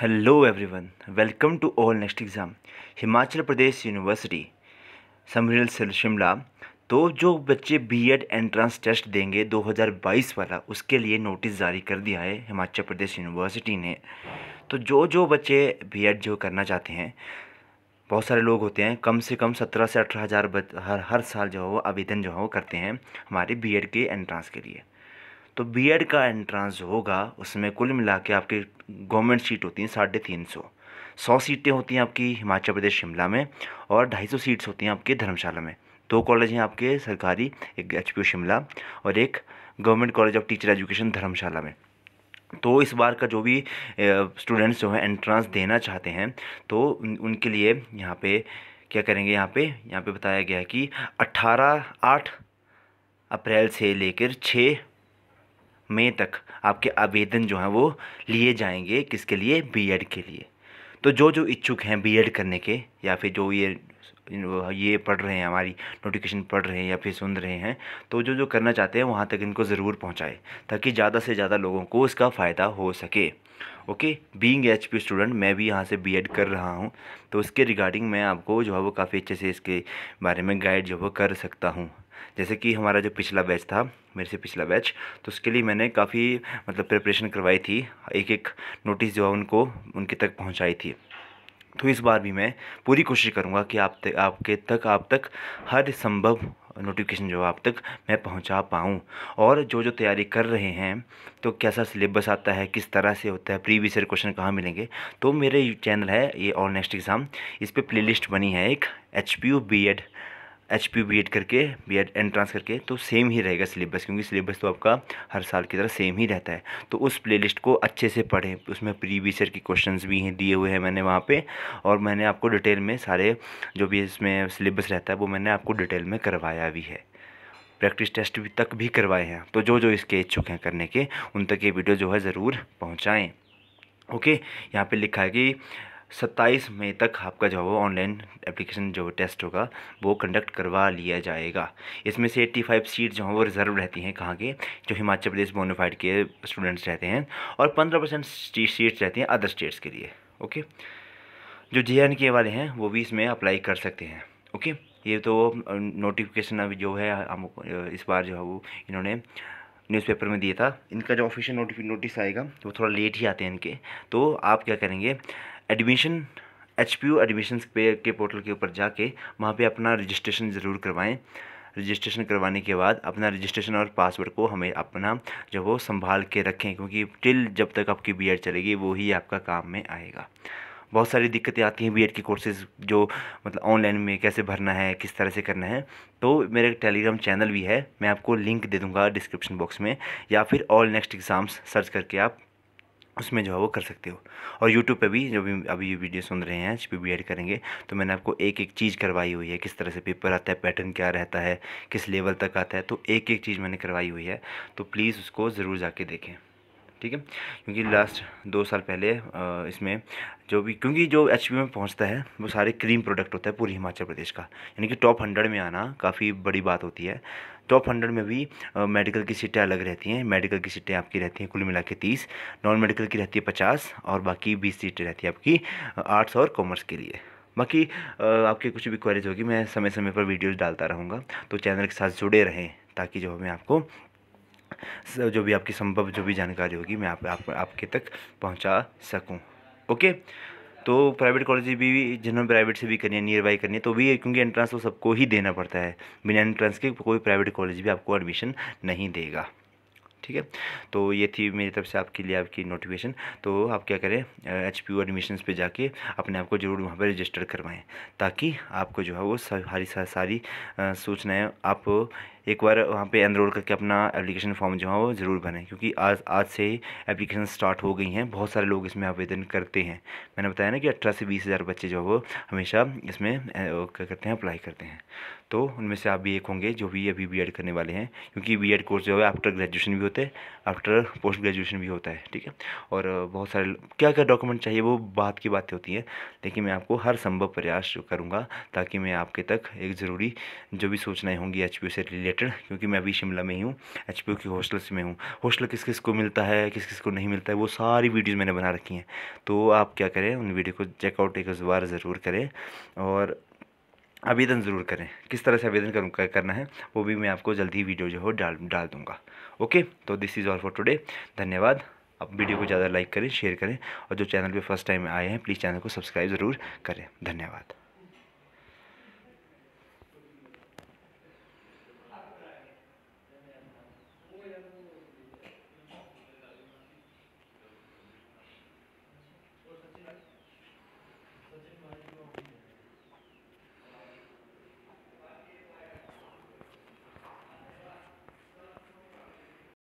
hello everyone welcome to all next exam Himachal Pradesh university Summerhill Shimla तो जो बच्चे बीएड एंट्रेंस टेस्ट देंगे 2022 वाला उसके लिए नोटिस जारी कर दिया है हिमाचल प्रदेश यूनिवर्सिटी ने तो जो जो बच्चे बीएड जो करना चाहते हैं बहुत सारे लोग होते हैं कम से कम सत्रह से अठारह हज़ार हर हर साल जो है वो आवेदन जो है वो करते हैं हमारे बीएड के एंट्रेंस के लिए तो बीएड का एंट्रांस होगा उसमें कुल मिला के आपकी गवर्नमेंट सीट होती हैं साढ़े तीन सौ सौ सीटें होती हैं आपकी हिमाचल प्रदेश शिमला में और ढाई सौ सीट्स होती हैं आपके धर्मशाला में दो कॉलेज हैं आपके सरकारी एक एच शिमला और एक government college of teacher education Dharamshala में तो इस बार का जो भी स्टूडेंट्स जो हैं एंट्रांस देना चाहते हैं तो उनके लिए यहाँ पे क्या करेंगे यहाँ पे यहाँ पे बताया गया है कि 18 आठ अप्रैल से लेकर छः मई तक आपके आवेदन जो हैं वो लिए जाएंगे किसके लिए बीएड के लिए तो जो जो इच्छुक हैं बीएड करने के या फिर जो ये ये पढ़ रहे हैं हमारी नोटिफिकेशन पढ़ रहे हैं या फिर सुन रहे हैं तो जो जो करना चाहते हैं वहाँ तक इनको ज़रूर पहुँचाए ताकि ज़्यादा से ज़्यादा लोगों को इसका फ़ायदा हो सके okay being H P student मैं भी यहाँ से बीएड कर रहा हूँ तो उसके रिगार्डिंग मैं आपको जो है वो काफ़ी अच्छे से इसके बारे में गाइड जो है वो कर सकता हूँ जैसे कि हमारा जो पिछला बैच था मेरे से पिछला बैच तो उसके लिए मैंने काफ़ी मतलब प्रिपरेशन करवाई थी एक एक नोटिस जो है उनको उनके तक पहुँचाई थी तो इस बार भी मैं पूरी कोशिश करूँगा कि आप तक आपके तक आप तक हर संभव नोटिफिकेशन जो आप तक मैं पहुंचा पाऊं और जो जो तैयारी कर रहे हैं तो कैसा सिलेबस आता है किस तरह से होता है प्रीवियस ईयर क्वेश्चन कहाँ मिलेंगे तो मेरे चैनल है ये ऑल नेक्स्ट एग्ज़ाम इस पर प्लेलिस्ट बनी है एक H P U B Ed H P B Ed करके बी एड एंट्रांस करके तो सेम ही रहेगा सिलेबस क्योंकि सिलेबस तो आपका हर साल की तरह सेम ही रहता है तो उस प्लेलिस्ट को अच्छे से पढ़ें उसमें प्रीवियस ईयर के क्वेश्चन भी हैं दिए हुए हैं मैंने वहाँ पर और मैंने आपको डिटेल में सारे जो भी इसमें सिलेबस रहता है वो मैंने आपको डिटेल में करवाया भी है प्रैक्टिस टेस्ट भी तक भी करवाए हैं तो जो जो इसके इच्छुक हैं करने के उन तक ये वीडियो जो है ज़रूर पहुँचाएँ ओके यहाँ पे लिखा है कि सत्ताईस मई तक आपका जो है ऑनलाइन एप्लीकेशन जो टेस्ट होगा वो कंडक्ट करवा लिया जाएगा इसमें से एट्टी फाइव सीट जो हैं वो रिजर्व रहती हैं कहाँ के जो हिमाचल प्रदेश बोनोफाइड के स्टूडेंट्स रहते हैं और पंद्रह परसेंट सीट्स रहती हैं अदर स्टेट्स के लिए ओके जो जे के वाले हैं वो भी इसमें अप्लाई कर सकते हैं ओके ये तो नोटिफिकेशन अभी जो है हम इस बार जो है वो इन्होंने न्यूज़पेपर में दिया था इनका जो ऑफिशियल नोटिस आएगा वो थोड़ा लेट ही आते हैं इनके तो आप क्या करेंगे admission H P U admission पे के पोर्टल के ऊपर जाके वहाँ पे अपना रजिस्ट्रेशन ज़रूर करवाएं रजिस्ट्रेशन करवाने के बाद अपना रजिस्ट्रेशन और पासवर्ड को हमें अपना जो वो संभाल के रखें क्योंकि टिल जब तक आपकी बी चलेगी वो ही आपका काम में आएगा बहुत सारी दिक्कतें आती हैं बी के कोर्सेज़ जो मतलब ऑनलाइन में कैसे भरना है किस तरह से करना है तो मेरा टेलीग्राम चैनल भी है मैं आपको लिंक दे दूँगा डिस्क्रिप्शन बॉक्स में या फिर ऑल नेक्स्ट एग्ज़ाम्स सर्च करके आप उसमें जो है वो कर सकते हो और यूट्यूब पे भी जो भी अभी ये वीडियो सुन रहे हैं पी बी एड करेंगे तो मैंने आपको एक एक चीज़ करवाई हुई है किस तरह से पेपर आता है पैटर्न क्या रहता है किस लेवल तक आता है तो एक एक चीज़ मैंने करवाई हुई है तो प्लीज़ उसको ज़रूर जाके देखें ठीक है क्योंकि लास्ट दो साल पहले इसमें जो भी क्योंकि जो एच में पहुंचता है वो सारे क्रीम प्रोडक्ट होता है पूरी हिमाचल प्रदेश का यानी कि टॉप हंड्रेड में आना काफ़ी बड़ी बात होती है टॉप हंड्रेड में भी मेडिकल की सीटें अलग रहती हैं मेडिकल की सीटें आपकी रहती हैं कुल मिला के तीस नॉन मेडिकल की रहती है पचास और बाकी बीस सीटें रहती हैं आपकी आर्ट्स और कॉमर्स के लिए बाकी आपकी कुछ भी क्वेरीज होगी मैं समय समय पर वीडियोज़ डालता रहूँगा तो चैनल के साथ जुड़े रहें ताकि जो हमें आपको जो भी आपकी संभव जो भी जानकारी होगी मैं आप, आप, आपके तक पहुंचा सकूं ओके तो प्राइवेट कॉलेज भी, जिन्होंने प्राइवेट से भी करनी है नियर बाई करनी है तो भी क्योंकि एंट्रेंस तो सबको ही देना पड़ता है बिना एंट्रेंस के कोई प्राइवेट कॉलेज भी आपको एडमिशन नहीं देगा ठीक है तो ये थी मेरी तरफ से आपके लिए आपकी नोटिफिकेशन तो आप क्या करें एच पी एडमिशन्स पर जाके अपने आप को ज़रूर वहाँ पर रजिस्टर करवाएं ताकि आपको जो है वो सारी सारी सूचनाएँ आप एक बार वहाँ पे एनरोल करके अपना एप्लीकेशन फॉर्म जो है वो ज़रूर भरें क्योंकि आज आज से ही एप्लीकेशन स्टार्ट हो गई हैं बहुत सारे लोग इसमें आवेदन करते हैं मैंने बताया ना कि अठारह से बीस हज़ार बच्चे जो है वो हमेशा इसमें क्या करते हैं अप्लाई करते हैं तो उनमें से आप भी एक होंगे जो भी अभी बी करने वाले हैं क्योंकि बी कोर्स जो है आफ्टर ग्रेजुएशन भी होते हैं आफ्टर पोस्ट ग्रेजुएशन भी होता है ठीक है और बहुत सारे क्या क्या डॉक्यूमेंट चाहिए वो बात की बातें होती हैं लेकिन मैं आपको हर संभव प्रयास करूँगा ताकि मैं आपके तक एक ज़रूरी जो भी सूचनाएँ होंगी एच से रिलेटेड रिलेटेड क्योंकि मैं अभी शिमला में ही हूँ एच के हॉस्टल से मैं हूँ हॉस्टल किस किस को मिलता है किस किस को नहीं मिलता है वो सारी वीडियोज़ मैंने बना रखी हैं तो आप क्या करें उन वीडियो को चेकआउट एक बार ज़रूर करें और आवेदन ज़रूर करें किस तरह से आवेदन कर, करना है वो भी मैं आपको जल्दी वीडियो जो हो डाल डाल दूँगा ओके तो this is all for today धन्यवाद आप वीडियो को ज़्यादा लाइक करें शेयर करें और जो चैनल पे फर्स्ट टाइम आए हैं प्लीज़ चैनल को सब्सक्राइब ज़रूर करें धन्यवाद